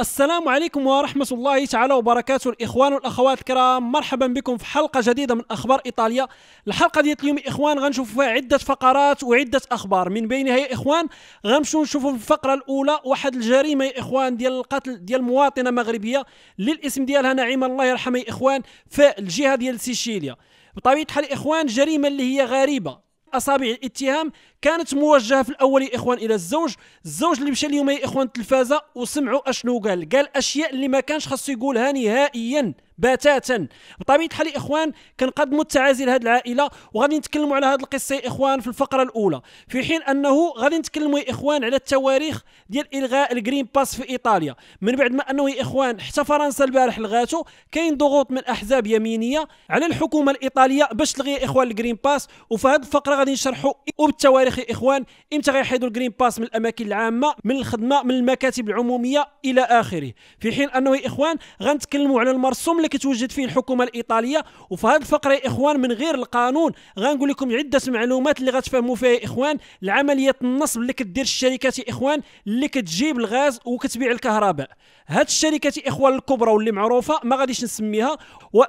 السلام عليكم ورحمة الله تعالى وبركاته الإخوان والأخوات الكرام مرحبا بكم في حلقة جديدة من أخبار إيطاليا الحلقة ديال اليوم إخوان غنشوف فيها عدة فقرات وعدة أخبار من بينها يا إخوان غنمشيو نشوفوا في الفقرة الأولى واحد الجريمة يا إخوان ديال القتل ديال مواطنة مغربية للإسم ديالها نعيم الله يرحمها يا إخوان في الجهة ديال سيشيليا بطبيعه الحال اخوان جريمه اللي هي غريبه اصابع الاتهام كانت موجهه في الاول يا اخوان الى الزوج الزوج اللي مشى اليوم يا اخوان التلفازه وسمعوا اشنو قال قال اشياء اللي ما كانش خاصو يقولها نهائيا بتاتا بطبيعه الحال الاخوان كنقدموا التعازي لهذه العائله وغادي نتكلموا على هذه القصه يا اخوان في الفقره الاولى في حين انه غادي نتكلموا يا اخوان على التواريخ ديال الغاء الجرين باس في ايطاليا من بعد ما انه يا اخوان حتى فرنسا البارح لغاته كاين ضغوط من احزاب يمينيه على الحكومه الايطاليه باش تلغي يا اخوان الجرين باس وفي هذه الفقره غادي نشرحوا وبالتواريخ يا اخوان امتى غيحيدوا الجرين باس من الاماكن العامه من الخدمه من المكاتب العموميه الى اخره في حين انه يا اخوان غنتكلموا على المرسوم اللي كتوجد فيه الحكومه الايطاليه وفي هذه الفقره يا اخوان من غير القانون غنقول لكم عده معلومات اللي غتفهموا فيها يا اخوان العمليه النصب اللي كدير الشركات يا اخوان اللي كتجيب الغاز وكتبيع الكهرباء هاد الشركات يا اخوان الكبرى واللي معروفه ما غاديش نسميها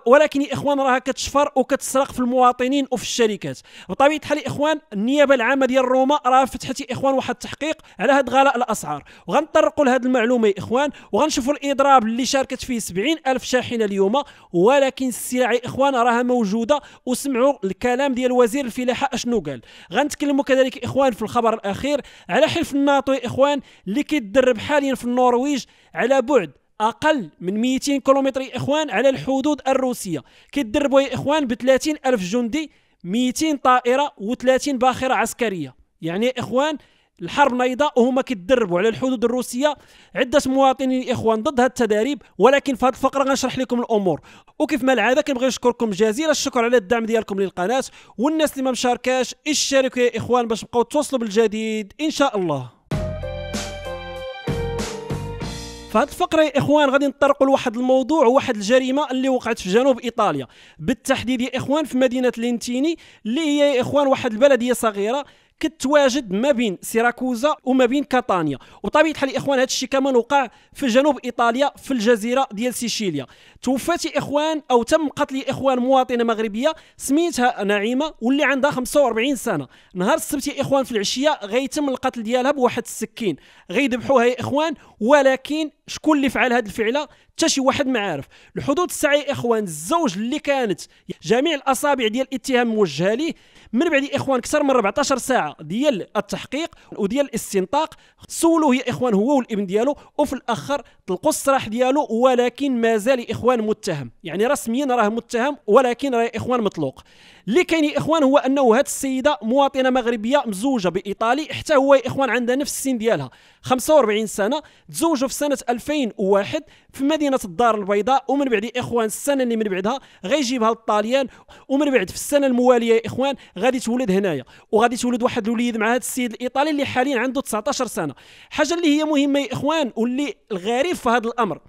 ولكن يا اخوان راها كتشفر وكتسرق في المواطنين وفي الشركات بطبيعه الحال يا اخوان النيابه العامه ديال روما راه فتحت يا اخوان واحد التحقيق على هاد غلاء الاسعار وغنطرقوا لهاد المعلومه يا اخوان وغنشوفوا الاضراب اللي شاركت فيه 70 الف شاحنه اليوم المعلومه ولكن السلع يا اخوان راها موجوده وسمعوا الكلام ديال وزير الفلاحه اشنو قال غنتكلموا كذلك اخوان في الخبر الاخير على حلف الناطو يا اخوان اللي كيتدرب حاليا في النرويج على بعد اقل من 200 كيلومتر يا اخوان على الحدود الروسيه كيتدربوا يا اخوان ب الف جندي 200 طائره و30 باخره عسكريه يعني يا اخوان الحرب نايضه وهما كيتدربوا على الحدود الروسيه عده مواطنين اخوان ضد هاد التداريب ولكن في هذه الفقره غنشرح لكم الامور وكيف ما العاده كنبغي نشكركم جزيل الشكر على الدعم ديالكم للقناه والناس اللي ما مشاركاش اشتركوا يا اخوان باش تبقاو توصلوا بالجديد ان شاء الله في هاد الفقره يا اخوان غادي نطرقوا لواحد الموضوع وواحد الجريمه اللي وقعت في جنوب ايطاليا بالتحديد يا اخوان في مدينه لينتيني اللي هي يا اخوان واحد البلديه صغيره كتواجد ما بين سيراكوزا وما بين كاتانيا وبطبيعه الحال الاخوان هذا الشيء كمان وقع في جنوب ايطاليا في الجزيره ديال سيشيليا توفات اخوان او تم قتل اخوان مواطنه مغربيه سميتها نعيمه واللي عندها 45 سنه نهار السبت اخوان في العشيه غيتم القتل ديالها بواحد السكين غيذبحوها يا اخوان ولكن شكون اللي فعل هذه الفعله حتى شي واحد ما عارف الحدود السعي اخوان الزوج اللي كانت جميع الاصابع ديال الاتهام موجهه ليه من بعد اخوان اكثر من 14 ساعه ديال التحقيق وديال الاستنطاق سولوه يا اخوان هو والابن ديالو وفي الاخر طلقوا السراح ديالو ولكن مازال اخوان متهم يعني رسميا راه متهم ولكن راه اخوان مطلوق اللي كاين يا اخوان هو انه هذه السيده مواطنه مغربيه مزوجه بايطالي حتى هو يا اخوان عندها نفس السن ديالها 45 سنه تزوجوا في سنه 2001 في مدينه الدار البيضاء ومن بعد يا اخوان السنه اللي من بعدها غيجيبها للطاليان ومن بعد في السنه المواليه يا اخوان غادي تولد هنايا وغادي تولد واحد الوليد مع هذا السيد الايطالي اللي حاليا عنده 19 سنه حاجه اللي هي مهمه يا اخوان واللي الغريب كيف هذا الامر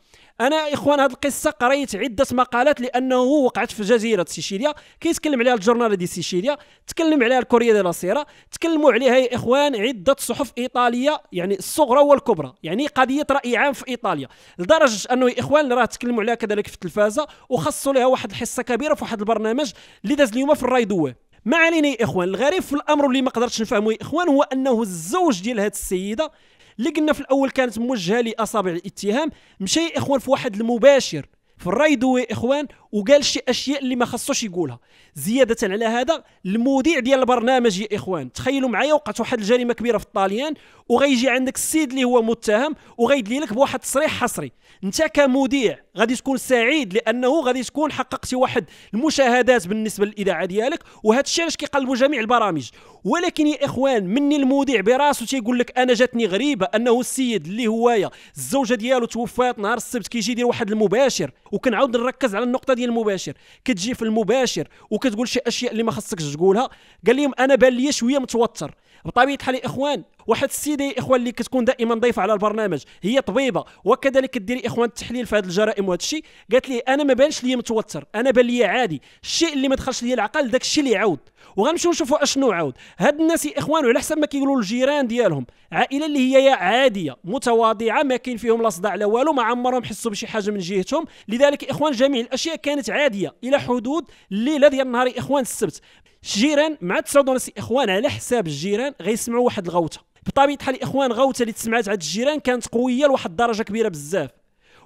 انا اخوان هذه القصه قريت عده مقالات لانه وقعت في جزيره سيشيليا كيتكلم عليها الجورنال دي سيشيليا تكلم عليها الكوريا دي لاسيرا تكلموا عليها يا اخوان عده صحف ايطاليه يعني الصغرى والكبرى يعني قضيه راي عام في ايطاليا لدرجه انه يا اخوان راه تكلموا عليها كذلك في التلفازه وخصوا لها واحد الحصه كبيره في واحد البرنامج اللي داز اليوم في الرايدوه ما علينا يا اخوان الغريب في الامر اللي ما قدرتش نفهمه يا اخوان هو انه الزوج ديال هذه السيده اللي قلنا في الاول كانت موجهه لاصابع الاتهام مشى يا اخوان في واحد المباشر في الرايدو يا اخوان وقال شي اشياء اللي ما خصوش يقولها زياده على هذا المذيع ديال البرنامج يا اخوان تخيلوا معايا وقعت واحد الجريمه كبيره في الطاليان وغيجي عندك السيد اللي هو متهم وغيدلي لك بواحد التصريح حصري انت كمذيع غادي تكون سعيد لانه غادي تكون حققتي واحد المشاهدات بالنسبه للاذاعه ديالك وهذا الشيء علاش كيقلبوا جميع البرامج ولكن يا اخوان مني المذيع براسو تيقول لك انا جاتني غريبه انه السيد اللي هوايا الزوجه ديالو توفات نهار السبت كيجي يدير واحد المباشر وكنعاود نركز على النقطه ديال المباشر كتجي في المباشر وكتقول شي اشياء اللي ما خصكش تقولها قال لهم انا بان لي شويه متوتر بطبيعه الحال يا اخوان واحد السيده اخوان اللي كتكون دائما ضيفه على البرنامج هي طبيبه وكذلك ديري اخوان التحليل في هذه الجرائم وهذا الشيء قالت لي انا ما بانش لي متوتر انا بان لي عادي الشيء اللي ما دخلش لي العقل داك الشيء اللي عاود وغنمشيو نشوفوا اشنو عاود هاد الناس يا اخوان وعلى حسب ما كيقولوا الجيران ديالهم عائله اللي هي عاديه متواضعه ما كاين فيهم لا صداع لا والو ما عمرهم حسوا بشي حاجه من جهتهم لذلك اخوان جميع الاشياء كانت عاديه الى حدود الليله ديال نهار اخوان السبت الجيران مع 99 اخوان على حساب الجيران غيسمعوا واحد الغوته بطبيعه الحال الاخوان غوته اللي تسمعات عند الجيران كانت قويه لواحد الدرجه كبيره بزاف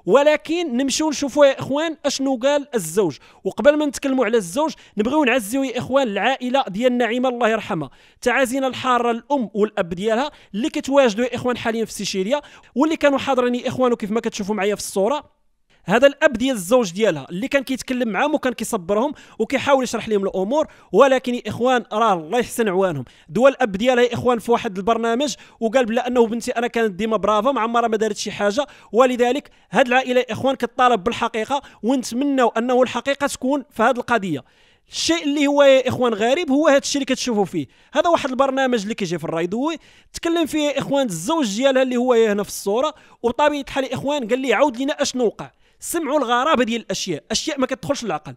ولكن نمشيو نشوفوا يا اخوان اشنو قال الزوج وقبل ما نتكلموا على الزوج نبغيو نعزيو يا اخوان العائله ديال نعيمه الله يرحمها تعازينا الحاره الام والاب ديالها اللي كتواجدوا يا اخوان حاليا في سيشيليا واللي كانوا حاضرين يا اخوان وكيف ما كتشوفوا معايا في الصوره هذا الاب ديال الزوج ديالها اللي كان كيتكلم معاهم وكان كيصبرهم وكيحاول يشرح لهم الامور ولكن يا اخوان راه الله يحسن عوانهم دوا الاب ديالها يا اخوان في واحد البرنامج وقال بلا انه بنتي انا كانت ديما برافا مع ما دارت شي حاجه ولذلك هاد العائله يا اخوان كطالب بالحقيقه ونتمنوا انه الحقيقه تكون في هاد القضيه الشيء اللي هو يا اخوان غريب هو هذا الشيء اللي كتشوفوا فيه هذا واحد البرنامج اللي كيجي في الرايدوي تكلم فيه يا اخوان الزوج ديالها اللي هو هنا في الصوره وبطبيعه الحال يا اخوان قال لي عاود لينا اشنو وقع سمعوا الغرابه ديال الاشياء اشياء ما كتدخلش للعقل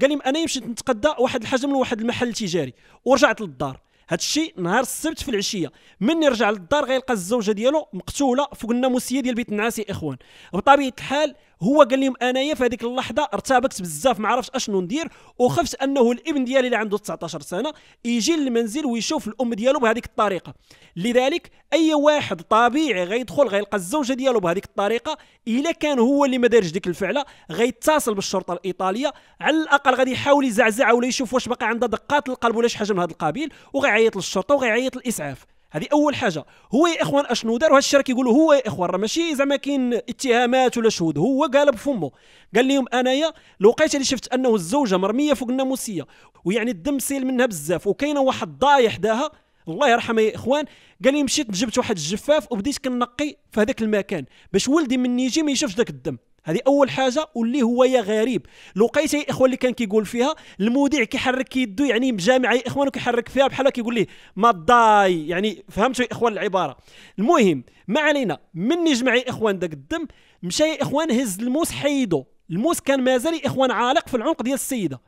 قال لي انا مشيت نتقدى واحد الحجم لواحد المحل تجاري ورجعت للدار هذا الشيء نهار السبت في العشيه مني رجع للدار غيلقى الزوجه ديالو مقتوله فوق الناموسيه ديال بيت النعاس اخوان بطبيعه الحال هو قال لهم انايا في هذيك اللحظه ارتبكت بزاف ما عرفتش اشنو ندير وخفت انه الابن ديالي اللي عنده 19 سنه يجي للمنزل ويشوف الام ديالو بهذيك الطريقه لذلك اي واحد طبيعي غيدخل غيلقى الزوجه ديالو بهذيك الطريقه الا كان هو اللي ما دارش ديك الفعله غيتصل بالشرطه الايطاليه على الاقل غادي يحاول يزعزع ولا يشوف واش باقي عندها دقات القلب ولا شي حاجه من هذا القبيل وغيعيط للشرطه وغيعيط الاسعاف هذه اول حاجه هو يا اخوان اشنو دار وهذا الشيء راه كيقولوا هو يا اخوان راه ماشي زعما كاين اتهامات ولا شهود هو قال بفمه قال لهم انايا لقيت اللي شفت انه الزوجه مرميه فوق الناموسيه ويعني الدم سيل منها بزاف وكاينه واحد ضايع حداها الله يرحمه يا اخوان قال لي مشيت جبت واحد الجفاف وبديت كنقي في هذاك المكان باش ولدي من يجي ما يشوفش ذاك الدم هذه اول حاجه واللي هو يا غريب لقيت يا اخوان اللي كان كيقول فيها المذيع كيحرك يدو يعني مجامع يا اخوان وكيحرك فيها بحال كيقول ليه ما ضاي يعني فهمتوا يا اخوان العباره المهم ما علينا مني جمع يا اخوان داك الدم مشى يا اخوان هز الموس حيدو الموس كان مازال يا اخوان عالق في العنق ديال السيده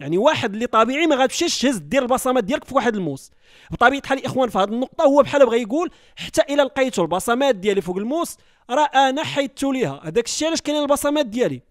يعني واحد اللي طبيعي ما غاتمشيش تهز دير البصمات ديالك في واحد الموس بطبيعه الحال اخوان في هذه النقطه هو بحال بغى يقول حتى الا لقيتو البصمات ديالي فوق الموس راه انا حيدت ليها هذاك الشيء علاش كاينين البصمات ديالي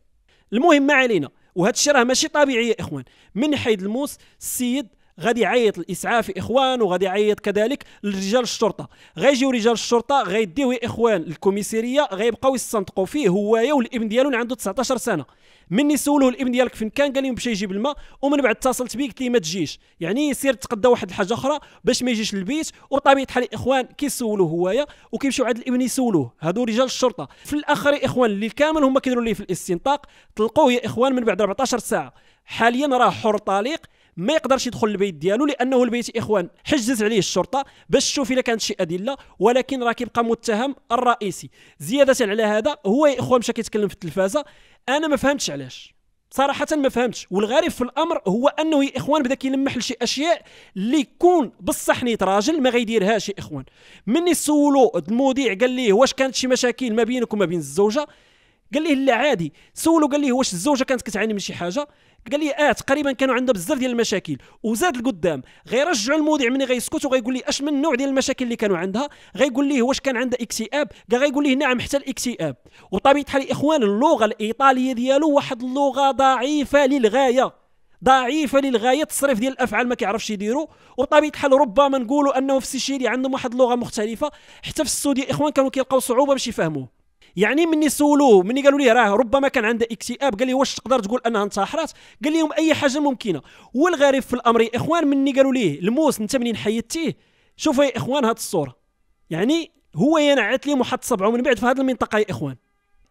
المهم ما علينا وهذا الشيء راه ماشي طبيعي يا اخوان من حيد الموس السيد غادي يعيط الاسعاف اخوان وغادي يعيط كذلك لرجال الشرطه غيجيو رجال الشرطه غيديوه اخوان الكوميسيريه غيبقاو يستنطقوا فيه هوايا والابن ديالو اللي عنده 19 سنه مني سولوه الابن ديالك فين كان قال لي مشى يجيب الماء ومن بعد اتصلت بيه قلت لي ما تجيش يعني سير تقدا واحد الحاجه اخرى باش ما يجيش للبيت وبطبيعه الحال الاخوان كيسولوه هوايا وكيمشيو عند الابن يسولوه هادو رجال الشرطه في الاخر يا اخوان اللي كامل هما كيديروا ليه في الاستنطاق طلقوه يا اخوان من بعد 14 ساعه حاليا راه حر طليق ما يقدرش يدخل البيت ديالو لانه البيت اخوان حجزت عليه الشرطه باش تشوف الا كانت شي ادله ولكن راه كيبقى متهم الرئيسي زياده على هذا هو يا اخوان مشى كيتكلم في التلفازه انا ما فهمتش علاش صراحة ما فهمتش والغريب في الأمر هو أنه يا إخوان بدا كيلمح لشي أشياء اللي يكون بصح نيت راجل ما غيديرهاش يا إخوان مني سولو المذيع قال ليه واش كانت شي مشاكل ما بينك وما بين الزوجة قال ليه لا عادي سولو قال ليه واش الزوجه كانت كتعاني من شي حاجه قال لي اه تقريبا كانوا عندها بزاف ديال المشاكل وزاد القدام غيرجعوا المذيع مني غيسكت وغيقول لي اش من نوع ديال المشاكل اللي كانوا عندها غيقول ليه واش كان عندها اكتئاب قال غيقول ليه نعم حتى الاكتئاب وطبيعه الحال الاخوان اللغه الايطاليه ديالو واحد اللغه ضعيفه للغايه ضعيفه للغايه تصريف ديال الافعال ما كيعرفش يديرو وبطبيعه الحال ربما نقولوا انه في السيشيلي عندهم واحد اللغه مختلفه حتى في السعوديه اخوان كانوا كيلقاو صعوبه باش يفهموه يعني مني سولوه مني قالوا ليه راه ربما كان عنده اكتئاب قال لي واش تقدر تقول انها انتحرت قال لهم اي حاجه ممكنه والغريب في الامر يا اخوان مني قالوا ليه الموس انت منين حيدتيه شوفوا يا اخوان هاد الصوره يعني هو ينعت لي محط صبعه من بعد في هذه المنطقه يا اخوان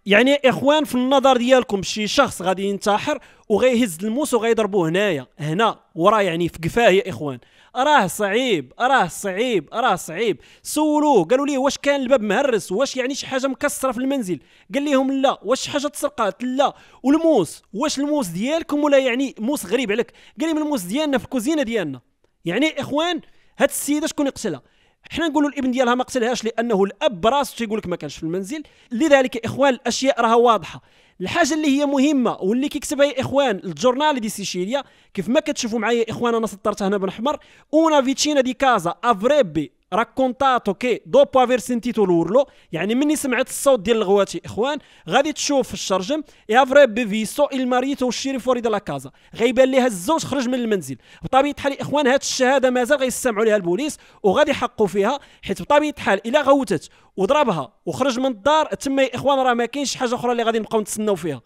يعني اخوان في النظر ديالكم شي شخص غادي ينتحر وغيهز الموس وغيضربوه هنايا هنا وراه يعني في قفاه يا اخوان راه صعيب راه صعيب راه صعيب سولوه قالوا ليه واش كان الباب مهرس واش يعني شي حاجه مكسره في المنزل قال لهم لا واش شي حاجه تسرقات لا والموس واش الموس ديالكم ولا يعني موس غريب عليك قال لهم الموس ديالنا في الكوزينه ديالنا يعني اخوان هاد السيده شكون يقتلها حنا نقولوا الابن ديالها ما قتلهاش لانه الاب براسو تيقول لك ما كانش في المنزل لذلك اخوان الاشياء راها واضحه الحاجه اللي هي مهمه واللي كيكتبها يا اخوان الجورنال دي سيشيليا كيف ما كتشوفوا معايا اخوان انا سطرتها هنا بالاحمر اونا فيتشينا دي كازا افريبي ركونتاتو كي دوبو افير سنتيتو لورلو يعني مني سمعت الصوت ديال الغواتي اخوان غادي تشوف في الشرجم يا فري بيفيسو الماريتو والشيري فوري لا كازا غيبان ليها الزوج خرج من المنزل بطبيعه الحال اخوان هاد الشهاده مازال غيستمعوا ليها البوليس وغادي يحقوا فيها حيت بطبيعه الحال الا غوتت وضربها وخرج من الدار تما اخوان راه ما كاينش حاجه اخرى اللي غادي نبقاو نتسناو فيها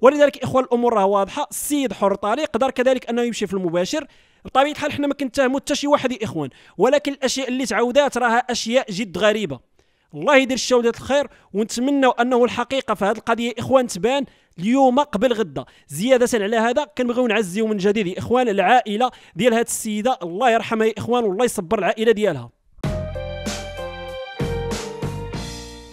ولذلك اخوان الامور راه واضحه السيد حر طارق قدر كذلك انه يمشي في المباشر بطبيعه الحال حنا ما كنتهمو حتى شي واحد يا اخوان ولكن الاشياء اللي تعودات راها اشياء جد غريبه الله يدير الشودة الخير ونتمنوا انه الحقيقه في هذه القضيه اخوان تبان اليوم قبل غدا زياده على هذا كنبغيو نعزيو من جديد يا اخوان العائله ديال هذه السيده الله يرحمها يا اخوان والله يصبر العائله ديالها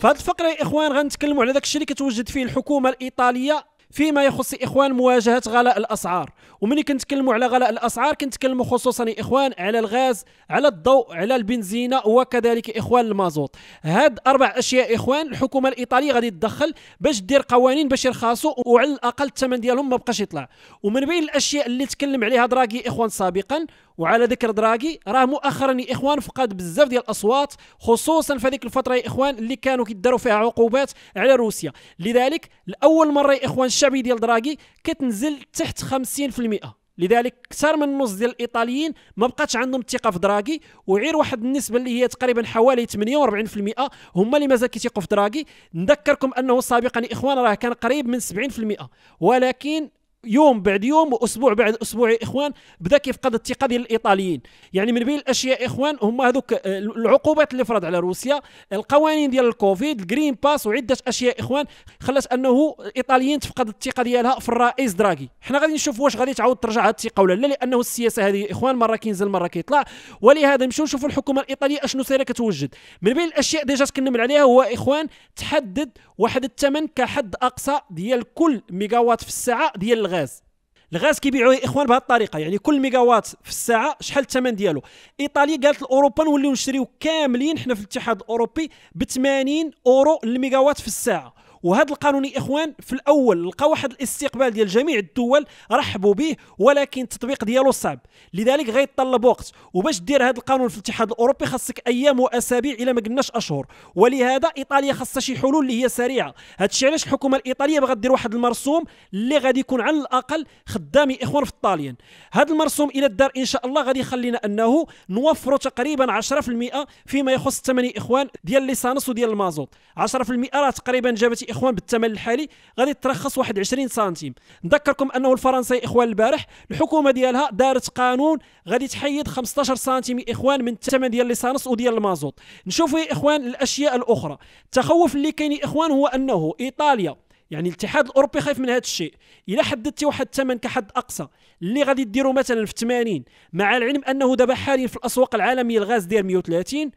فهاد الفقره يا اخوان غنتكلموا على داك الشيء اللي كتوجد فيه الحكومه الايطاليه فيما يخص إخوان مواجهة غلاء الأسعار ومني كنتكلموا على غلاء الأسعار كنتكلموا خصوصا إخوان على الغاز على الضوء على البنزينة وكذلك إخوان المازوت هاد أربع أشياء إخوان الحكومة الإيطالية غادي تدخل باش دير قوانين باش يرخصوا وعلى الأقل الثمن ديالهم ما بقاش يطلع ومن بين الأشياء اللي تكلم عليها دراغي إخوان سابقا وعلى ذكر دراغي راه مؤخرا يا اخوان فقد بزاف ديال الاصوات خصوصا في هذيك الفتره يا اخوان اللي كانوا كيداروا فيها عقوبات على روسيا لذلك لاول مره يا اخوان الشعبي ديال دراغي كتنزل تحت 50% لذلك اكثر من نص ديال الايطاليين ما بقاتش عندهم الثقه في دراغي وعير واحد النسبه اللي هي تقريبا حوالي 48% هما اللي مازال كيثيقوا في دراغي نذكركم انه سابقا اخوان راه كان قريب من 70% ولكن يوم بعد يوم واسبوع بعد اسبوع يا اخوان بدا كيفقد الثقه ديال الايطاليين يعني من بين الاشياء يا اخوان هما هذوك آه، العقوبات اللي فرض على روسيا القوانين ديال الكوفيد الجرين باس وعده اشياء يا اخوان خلات انه الايطاليين تفقد الثقه ديالها في الرئيس دراغي حنا غادي نشوف واش غادي تعاود ترجع هذه الثقه ولا لا لانه السياسه هذه يا اخوان مره كينزل مره كيطلع ولهذا نمشيو نشوفوا الحكومه الايطاليه اشنو سايره كتوجد من بين الاشياء ديجا تكلمنا عليها هو اخوان تحدد واحد الثمن كحد اقصى ديال كل ميغاوات في الساعه ديال الغاز الغاز كيبيعوه الاخوان بهذه الطريقه يعني كل ميغاوات في الساعه شحال الثمن ديالو ايطاليا قالت لاوروبا نوليو نشريو كاملين حنا في الاتحاد الاوروبي ب 80 اورو للميغاوات في الساعه وهذا القانون اخوان في الاول لقى واحد الاستقبال ديال جميع الدول رحبوا به ولكن التطبيق ديالو صعب لذلك غيتطلب وقت وباش دير هذا القانون في الاتحاد الاوروبي خاصك ايام واسابيع الى ما قلناش اشهر ولهذا ايطاليا خاصها شي حلول اللي هي سريعه هادشي علاش الحكومه الايطاليه باغا دير واحد المرسوم اللي غادي يكون على الاقل خدام اخوان في الطاليان هذا المرسوم الى الدار ان شاء الله غادي يخلينا انه نوفروا تقريبا 10% فيما يخص الثمن اخوان ديال ليسانس وديال المازوت 10% راه تقريبا جابت الاخوان بالثمن الحالي غادي ترخص واحد 20 سنتيم نذكركم انه الفرنسي اخوان البارح الحكومه ديالها دارت قانون غادي تحيد 15 سنتيم اخوان من الثمن ديال ليسانس وديال المازوت نشوفوا إيه يا اخوان الاشياء الاخرى التخوف اللي كاين يا اخوان هو انه ايطاليا يعني الاتحاد الاوروبي خايف من هذا الشيء الا حددتي واحد الثمن كحد اقصى اللي غادي ديروا مثلا في 80 مع العلم انه دابا حاليا في الاسواق العالميه الغاز داير 130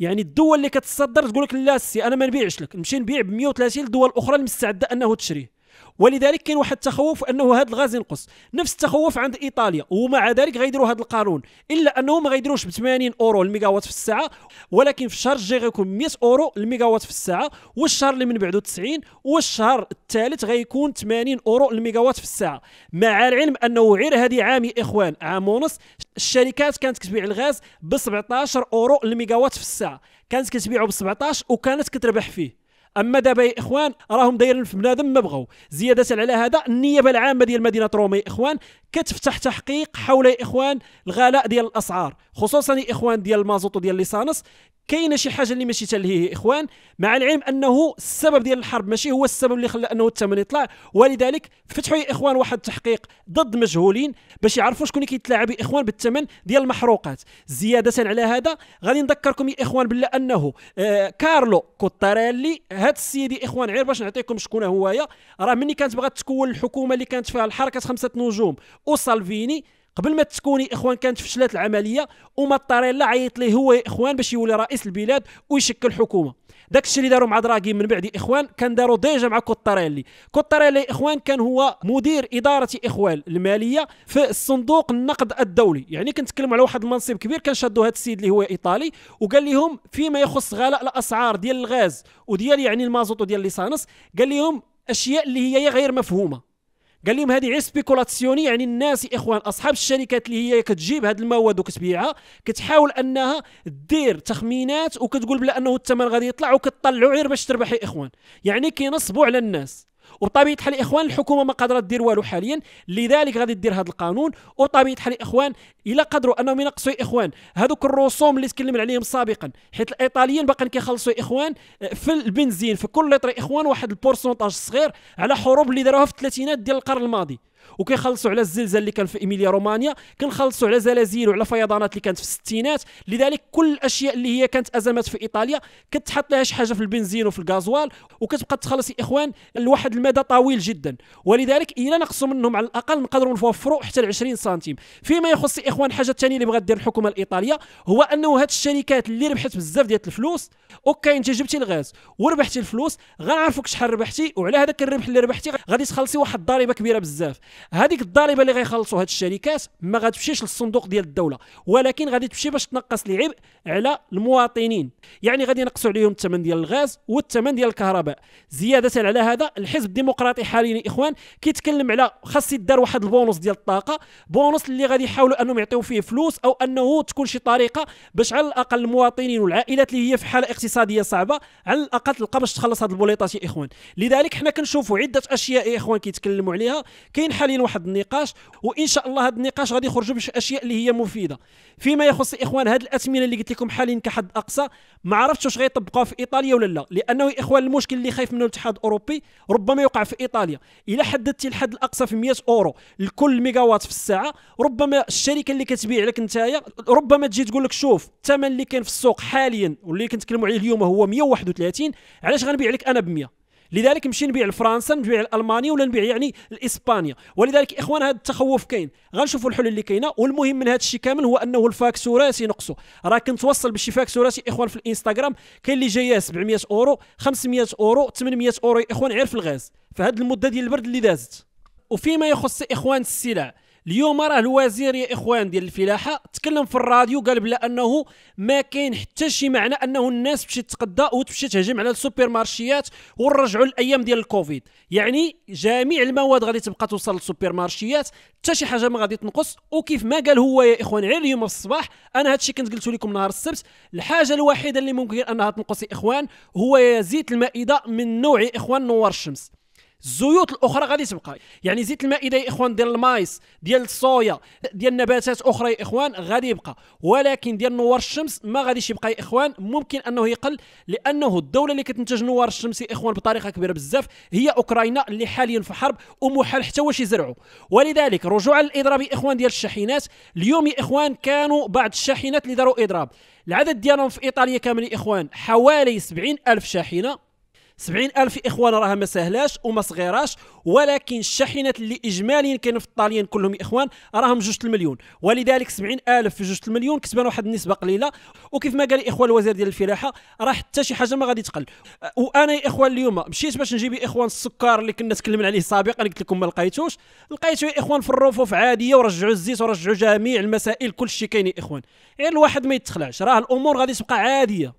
يعني الدول اللي كتصدر تقول لك لا سي انا ما نبيعش لك نمشي نبيع ب 130 لدول اخرى المستعده انه تشريه ولذلك كاين واحد التخوف انه هذا الغاز ينقص نفس التخوف عند ايطاليا ومع ذلك غيديروا هذا القانون الا انه ما غيديروش ب 80 اورو الميغاوات في الساعه ولكن في الشهر الجاي غيكون 100 اورو الميغاوات في الساعه والشهر اللي من بعده 90 والشهر الثالث غيكون 80 اورو الميغاوات في الساعه مع العلم انه غير هذه عام يا اخوان عام ونص الشركات كانت كتبيع الغاز ب 17 اورو الميغاوات في الساعه كانت كتبيعه ب 17 وكانت كتربح فيه اما دابا يا اخوان راهم دايرين في بنادم ما بغاو زياده على هذا النيابه العامه ديال مدينه روما يا اخوان كتفتح تحقيق حول يا اخوان الغلاء ديال الاسعار خصوصا يا اخوان ديال المازوت وديال ليسانس كاينه شي حاجه اللي ماشي تلهيه اخوان مع العلم انه السبب ديال الحرب ماشي هو السبب اللي خلى انه الثمن يطلع ولذلك فتحوا يا اخوان واحد التحقيق ضد مجهولين باش يعرفوا شكون اللي كيتلاعب يا اخوان بالثمن ديال المحروقات زياده على هذا غادي نذكركم يا اخوان بالله انه آه، كارلو كوتاريلي هذا السيد يا اخوان غير باش نعطيكم شكون هويا راه ملي كانت بغات تكون الحكومه اللي كانت فيها الحركه خمسه نجوم وسالفيني قبل ما تكوني اخوان كانت فشلت العمليه وماتاريلا عيط ليه هو اخوان باش يولي رئيس البلاد ويشكل حكومه داك الشيء اللي داروا مع دراغي من بعد اخوان كان داروا ديجا مع كوتاريلي كوتاريلي اخوان كان هو مدير اداره اخوان الماليه في الصندوق النقد الدولي يعني كنتكلموا على واحد المنصب كبير كان شادو هذا السيد اللي هو ايطالي وقال لهم فيما يخص غلاء الاسعار ديال الغاز وديال يعني المازوت وديال ليسانس قال لهم اشياء اللي هي غير مفهومه قال لهم هذه غير سبيكولاسيون يعني الناس اخوان اصحاب الشركات اللي هي كتجيب هذه المواد وكتبيعها كتحاول انها دير تخمينات وكتقول بلا انه الثمن غادي يطلع وكتطلعوا غير باش تربح يا اخوان يعني كينصبوا على الناس وبطبيعه الحال الاخوان الحكومه ما قادره دير والو حاليا لذلك غادي دير هذا القانون وبطبيعه الحال الاخوان الا قدروا انهم ينقصوا الاخوان هذوك الرسوم اللي تكلمنا عليهم سابقا حيت الايطاليين باقيين كيخلصوا الاخوان آه، في البنزين في كل لتر اخوان واحد البورسونتاج صغير على حروب اللي داروها في الثلاثينات ديال القرن الماضي وكيخلصوا على الزلزال اللي كان في ايميليا رومانيا كنخلصوا على زلازل وعلى فيضانات اللي كانت في الستينات لذلك كل الاشياء اللي هي كانت ازمات في ايطاليا كتحط لها شي حاجه في البنزين وفي الغازوال وكتبقى تخلص يا اخوان لواحد المدى طويل جدا ولذلك الا نقصوا منهم على الاقل نقدروا نوفروا حتى ل 20 سنتيم فيما يخص يا اخوان حاجه ثانيه اللي بغات دير الحكومه الايطاليه هو انه هاد الشركات اللي ربحت بزاف ديال الفلوس اوكي انت جبتي الغاز وربحتي الفلوس غنعرفوك شحال ربحتي وعلى هذاك الربح اللي ربحتي غادي تخلصي واحد الضريبه كبيره بزاف هذيك الضريبه اللي غيخلصوا هاد الشركات ما غتمشيش للصندوق ديال الدوله ولكن غادي تمشي باش تنقص العبء على المواطنين يعني غادي ينقصوا عليهم الثمن ديال الغاز والثمن ديال الكهرباء زياده على هذا الحزب الديمقراطي حاليا يا اخوان كيتكلم على خاص يدار واحد البونص ديال الطاقه بونص اللي غادي يحاولوا انهم يعطيو فيه فلوس او انه تكون شي طريقه باش على الاقل المواطنين والعائلات اللي هي في حاله اقتصاديه صعبه على الاقل تلقى باش تخلص هاد البوليطات يا اخوان لذلك حنا كنشوفوا عده اشياء يا اخوان كيتكلموا عليها كاين حال غالين واحد النقاش وان شاء الله هذا النقاش غادي يخرجوا بشي اشياء اللي هي مفيده فيما يخص الاخوان هذه الاثمنه اللي قلت لكم حاليا كحد اقصى ما عرفتش واش غيطبقوها في ايطاليا ولا لا لانه يا اخوان المشكل اللي خايف منه الاتحاد الاوروبي ربما يوقع في ايطاليا الا حددتي الحد الاقصى في 100 اورو لكل وات في الساعه ربما الشركه اللي كتبيع لك نتايا ربما تجي تقول لك شوف الثمن اللي كان في السوق حاليا واللي كنتكلموا عليه اليوم هو 131 علاش غنبيع لك انا ب 100 لذلك نمشي نبيع لفرنسا نبيع لالمانيا ولا نبيع يعني لاسبانيا ولذلك اخوان هذا التخوف كاين غنشوفوا الحلول اللي كاينه والمهم من هذا الشيء كامل هو انه الفاكسوره سينقصوا راه وصل بشي فاكسوره يا اخوان في الانستغرام كاين اللي جايه 700 اورو 500 اورو 800 اورو يا اخوان غير في الغاز في هذه المده ديال البرد اللي دازت وفيما يخص اخوان السلع اليوم راه الوزير يا اخوان ديال الفلاحه تكلم في الراديو قال بلا انه ما كاين حتى شي معنى انه الناس تمشي تتقدى وتمشي تهجم على السوبر مارشيات ونرجعوا الايام ديال الكوفيد يعني جميع المواد غادي تبقى توصل للسوبر مارشيات حتى شي حاجه ما غادي تنقص وكيف ما قال هو يا اخوان غير اليوم في الصباح انا هادشي كنت قلت لكم نهار السبت الحاجه الوحيده اللي ممكن انها تنقص يا اخوان هو زيت المائده من نوع يا اخوان نوار الشمس الزيوت الاخرى غادي تبقى يعني زيت المائده يا اخوان ديال المايس ديال الصويا ديال نباتات اخرى يا اخوان غادي يبقى ولكن ديال نوار الشمس ما غاديش يبقى يا اخوان ممكن انه يقل لانه الدوله اللي كتنتج نوار الشمس يا اخوان بطريقه كبيره بزاف هي اوكرانيا اللي حاليا في حرب ومحال حتى واش يزرعوا ولذلك رجوعا للاضراب يا اخوان ديال الشاحنات اليوم يا اخوان كانوا بعض الشاحنات اللي داروا اضراب العدد ديالهم في ايطاليا كامل يا اخوان حوالي 70 الف شاحنه 70 ألف إخوان راها ما سهلاش وما صغيراش ولكن الشاحنات اللي إجماليا كاين في الطاليان كلهم إخوان راهم جوج المليون ولذلك 70 ألف في جوج المليون كتبان واحد النسبة قليلة وكيف ما قال إخوان الوزير ديال الفلاحة راه حتى شي حاجة ما غادي تقل أه، وأنا يا إخوان اليوم مشيت باش نجيب إخوان السكر اللي كنا تكلمنا عليه سابقا قلت لكم ما لقيتوش لقيتو يا إخوان في الرفوف عادية ورجعوا الزيت ورجعوا جميع المسائل كل شيء كاين يا إخوان غير يعني الواحد ما يتخلعش راه الأمور غادي تبقى عادية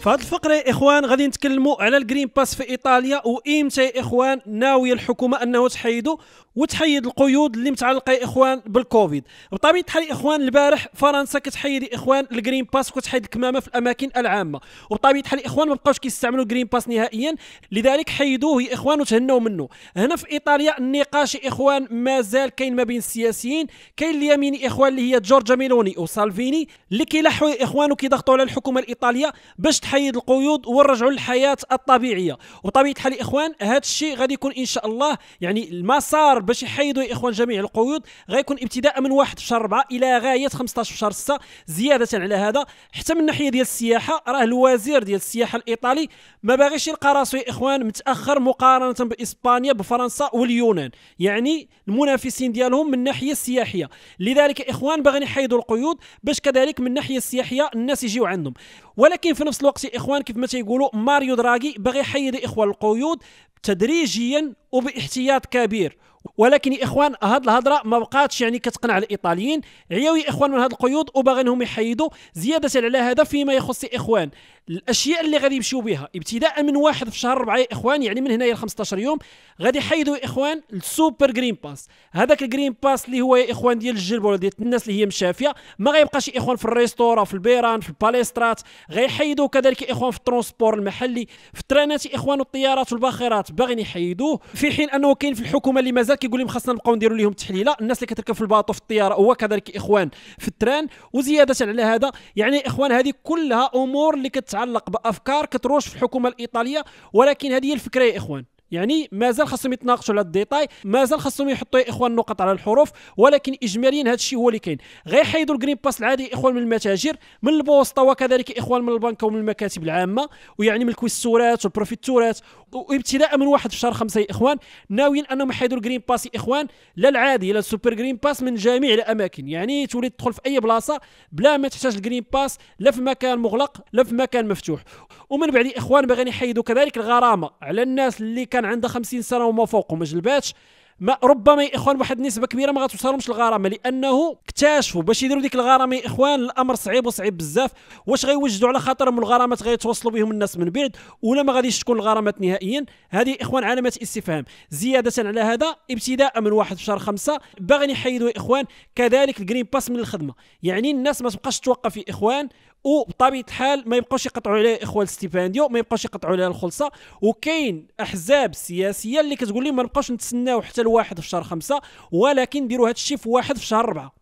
في هذه الفقره اخوان غادي نتكلموا على الجرين باس في ايطاليا وامتى اخوان ناويه الحكومه انه تحيدو وتحيد القيود اللي متعلقه يا اخوان بالكوفيد بطبيعه الحال اخوان البارح فرنسا كتحيد اخوان الجرين باس وكتحيد الكمامه في الاماكن العامه وبطبيعه الحال اخوان ما بقاوش كيستعملوا الجرين باس نهائيا لذلك حيدوه يا اخوان وتهناو منه هنا في ايطاليا النقاش يا اخوان مازال كاين ما بين السياسيين كاين اليمين اخوان اللي هي جورجا ميلوني وسالفيني اللي كيلحوا يا اخوان وكيضغطوا على الحكومه الايطاليه باش تحيد القيود ونرجعوا للحياه الطبيعيه وبطبيعه الحال اخوان هذا الشيء غادي يكون ان شاء الله يعني المسار باش يحيدوا يا اخوان جميع القيود غيكون ابتداء من 1 في شهر 4 الى غايه 15 في شهر 6 زياده على هذا حتى من الناحيه ديال السياحه راه الوزير ديال السياحه الايطالي ما باغيش يلقى راسو يا اخوان متاخر مقارنه باسبانيا بفرنسا واليونان يعني المنافسين ديالهم من الناحيه السياحيه لذلك يا اخوان باغيين يحيدوا القيود باش كذلك من الناحيه السياحيه الناس يجيو عندهم ولكن في نفس الوقت يا اخوان كيف ما تيقولوا ماريو دراغي باغي يحيد اخوان القيود تدريجيا وباحتياط كبير ولكن يا اخوان هاد الهضره ما بقاتش يعني كتقنع الايطاليين عياو يا اخوان من هاد القيود وباغينهم يحيدوا زياده على هذا فيما يخص اخوان الاشياء اللي غادي يمشيو بها ابتداء من واحد في شهر 4 يا اخوان يعني من هنايا ل 15 يوم غادي يحيدوا يا اخوان السوبر جرين باس هذاك الجرين باس اللي هو يا اخوان ديال الجلب ولا ديال الناس اللي هي مشافيه ما غيبقاش يا اخوان في الريستورا في البيران في الباليسترات غيحيدوا كذلك يا اخوان في الترونسبور المحلي في الترانات يا اخوان والطيارات والباخرات باغيين يحيدوه في حين انه كاين في الحكومه اللي مازال كيقول لهم خاصنا نبقاو نديروا لهم تحليله الناس اللي كتركب في الباطو في الطياره هو كذلك يا اخوان في التران وزياده على هذا يعني يا اخوان هذه كلها امور اللي كت تتعلق بافكار كتروج في الحكومه الايطاليه ولكن هذه الفكره يا اخوان يعني مازال خاصهم يتناقشوا على الديتاي مازال خاصهم يحطوا يا اخوان النقط على الحروف ولكن اجماليا هذا الشيء هو اللي كاين غير حيدوا الجرين باس العادي يا اخوان من المتاجر من البوسطه وكذلك يا اخوان من البنكه ومن المكاتب العامه ويعني من الكويستورات والبروفيتورات وابتداء من واحد في شهر خمسه يا اخوان ناويين انهم يحيدوا الجرين باس يا اخوان لا العادي لا السوبر جرين باس من جميع الاماكن يعني تولي تدخل في اي بلاصه بلا ما تحتاج الجرين باس لا في مكان مغلق لا في مكان مفتوح ومن بعد يا اخوان باغيين يحيدوا كذلك الغرامه على الناس اللي كان كان عنده 50 سنه وما فوق وما جلباتش ما ربما يا اخوان واحد النسبه كبيره ما غتوصلهمش الغرامه لانه اكتشفوا باش يديروا ديك الغرامه يا اخوان الامر صعيب وصعيب بزاف واش غيوجدوا على خاطرهم الغرامات غيتواصلوا بهم الناس من بعد ولا ما غاديش تكون الغرامات نهائيا هذه اخوان علامات استفهام زياده على هذا ابتداء من واحد في شهر خمسة باغيين يحيدوا يا اخوان كذلك الجرين باس من الخدمه يعني الناس ما تبقاش توقف يا اخوان وبطبيعه الحال ما يبقاوش يقطعوا عليها اخوان ستيفانديو ما يبقاوش يقطعوا عليها الخلصه وكاين احزاب سياسيه اللي كتقول لي ما نبقاوش نتسناو حتى الواحد في شهر خمسة ولكن ديروا هذا الشيء في واحد في شهر أربعة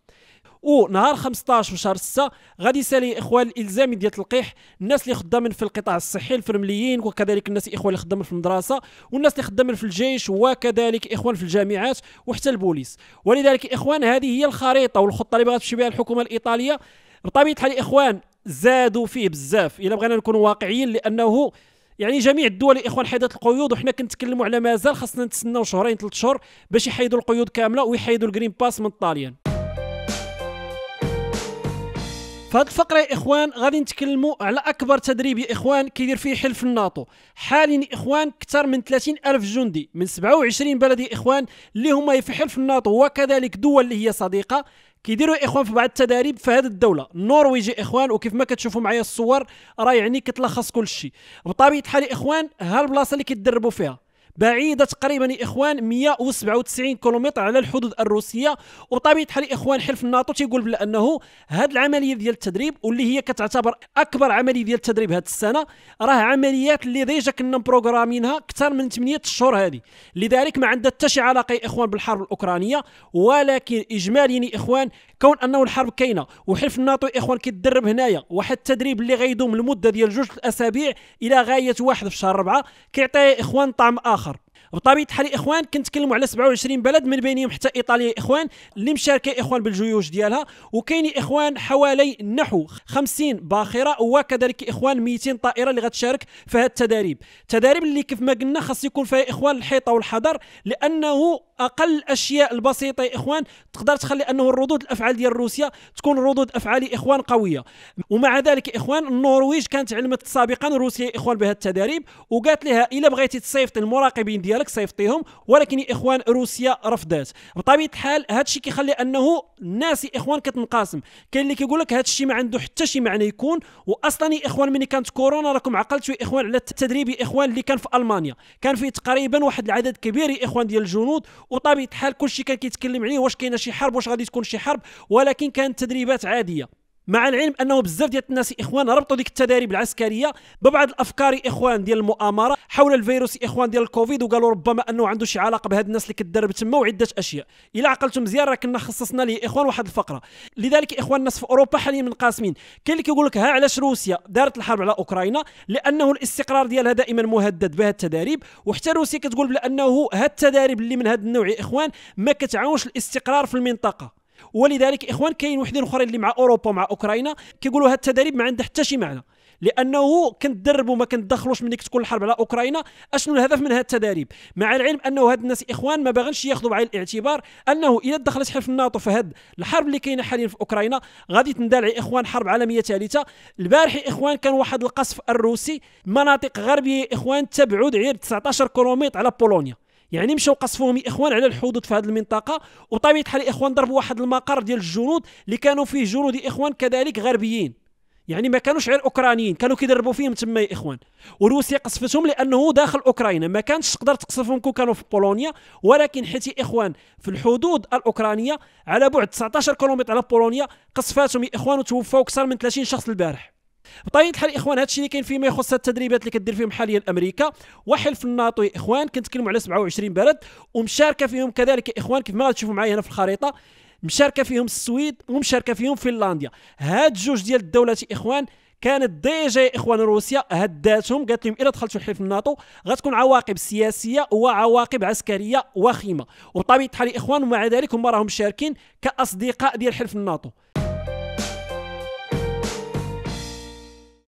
ونهار 15 في شهر 6 غادي يسالي اخوان الالزامي ديال التلقيح الناس اللي خدامين في القطاع الصحي الفرمليين وكذلك الناس الاخوان اللي خدامين في المدرسه والناس اللي خدامين في الجيش وكذلك اخوان في الجامعات وحتى البوليس ولذلك اخوان هذه هي الخريطه والخطه اللي بغات تمشي بها الحكومه الايطاليه بطبيعه الحال اخوان زادوا فيه بزاف الا بغينا نكونوا واقعيين لانه يعني جميع الدول يا اخوان حيدت القيود وحنا كنتكلموا على مازال خاصنا نتسناو شهرين ثلاث شهور باش يحيدوا القيود كامله ويحيدوا الجرين باس من الطاليان في هذه الفقره يا اخوان غادي نتكلموا على اكبر تدريب يا اخوان كيدير فيه حلف الناتو حاليا يا اخوان اكثر من 30 الف جندي من 27 بلد يا اخوان اللي هما في حلف الناتو وكذلك دول اللي هي صديقه كيديروا الاخوان في بعض التداريب في هذه الدوله النرويجي اخوان وكيف ما كتشوفوا معايا الصور راه يعني كتلخص كل شيء بطبيعه الحال اخوان ها البلاصه اللي كيتدربوا فيها بعيده تقريبا يا اخوان 197 كيلومتر على الحدود الروسيه وبطبيعه الحال اخوان حلف الناتو تيقول بانه هذه العمليه ديال التدريب واللي هي كتعتبر اكبر عمليه ديال التدريب هذه السنه راه عمليات اللي ديجا كنا مبروغرامينها اكثر من 8 شهور هذه لذلك ما عندها حتى شي علاقه يا اخوان بالحرب الاوكرانيه ولكن اجماليا يا اخوان كون انه الحرب كاينه وحلف الناتو يا اخوان كيتدرب هنايا واحد التدريب اللي غيدوم لمده ديال جوج الاسابيع الى غايه واحد في شهر ربعة كيعطيها يا اخوان طعم اخر بطبيعه الحال اخوان كنتكلموا على 27 بلد من بينهم حتى ايطاليا اخوان اللي مشاركه اخوان بالجيوش ديالها وكاين اخوان حوالي نحو 50 باخره وكذلك اخوان 200 طائره اللي غتشارك في هذه التدريب التدريب اللي كيف ما قلنا خاص يكون فيها اخوان الحيطه والحذر لانه اقل اشياء البسيطه يا اخوان تقدر تخلي انه الردود الافعال ديال روسيا تكون ردود افعال اخوان قويه ومع ذلك يا اخوان النرويج كانت علمت سابقا روسيا يا اخوان بهذه التدريب وقالت لها الا بغيتي تصيفط المراقبين ديالك صيفطيهم ولكن يا اخوان روسيا رفضت بطبيعه الحال هذا الشيء كيخلي انه الناس يا اخوان كتنقاسم كاين اللي كيقول لك هذا الشيء ما عنده حتى شي معنى يكون واصلا يا اخوان ملي كانت كورونا راكم عقلتوا يا اخوان على التدريب يا اخوان اللي كان في المانيا كان فيه تقريبا واحد العدد كبير يا اخوان ديال الجنود وطبيعه الحال كلشي كان كيتكلم عليه واش كاينه شي حرب واش غادي تكون شي حرب ولكن كانت تدريبات عاديه مع العلم انه بزاف ديال الناس اخوان ربطوا ديك التدريب العسكريه ببعض الافكار اخوان ديال المؤامره حول الفيروس اخوان ديال الكوفيد وقالوا ربما انه عنده شي علاقه بهاد الناس اللي كتدرب تما وعده اشياء الا عقلتم مزيان راه كنا خصصنا ليه اخوان واحد الفقره لذلك اخوان الناس في اوروبا حاليا منقسمين كاين اللي كيقول لك ها علاش روسيا دارت الحرب على اوكرانيا لانه الاستقرار ديالها دائما مهدد بهاد التدريب وحتى روسيا كتقول بانه هاد التدريب اللي من هاد النوع اخوان ما كتعاونش الاستقرار في المنطقه ولذلك اخوان كاين وحدين اخرين اللي مع اوروبا ومع اوكرانيا كيقولوا هاد التدريب ما عندها حتى شي معنى لانه كندرب وما كندخلوش منك تكون الحرب على اوكرانيا اشنو الهدف من هاد التدريب مع العلم انه هاد الناس اخوان ما باغينش ياخذوا بعين الاعتبار انه اذا دخلت حلف الناتو في هاد الحرب اللي كاينه حاليا في اوكرانيا غادي تندلع اخوان حرب عالميه ثالثه البارح اخوان كان واحد القصف الروسي مناطق غربيه اخوان تبعد غير 19 كيلومتر على بولونيا يعني مشاو قصفوهم الاخوان على الحدود في هذه المنطقه وطبيعه الحال الاخوان ضربوا واحد المقر ديال الجنود اللي كانوا فيه جنود الاخوان كذلك غربيين يعني ما كانوش غير اوكرانيين كانوا كيدربوا فيهم تما يا اخوان وروسيا قصفتهم لانه داخل اوكرانيا ما كانتش تقدر تقصفهم كون كانوا في بولونيا ولكن حيت يا اخوان في الحدود الاوكرانيه على بعد 19 كيلومتر على بولونيا قصفاتهم يا اخوان وتوفاو اكثر من 30 شخص البارح بطبيعه الحال اخوان هادشي اللي كاين فيما يخص التدريبات اللي كدير فيهم حاليا امريكا وحلف الناتو يا اخوان كنتكلموا على 27 بلد ومشاركه فيهم كذلك يا اخوان كيف ما غتشوفوا معايا هنا في الخريطه مشاركه فيهم السويد ومشاركه فيهم فنلندا هاد جوج ديال الدولات يا اخوان كانت ديجا يا اخوان روسيا هداتهم قالت لهم الا دخلتوا حلف الناتو غتكون عواقب سياسيه وعواقب عسكريه وخيمه وبطبيعه الحال يا اخوان ومع ذلك هم راهم مشاركين كاصدقاء ديال حلف الناتو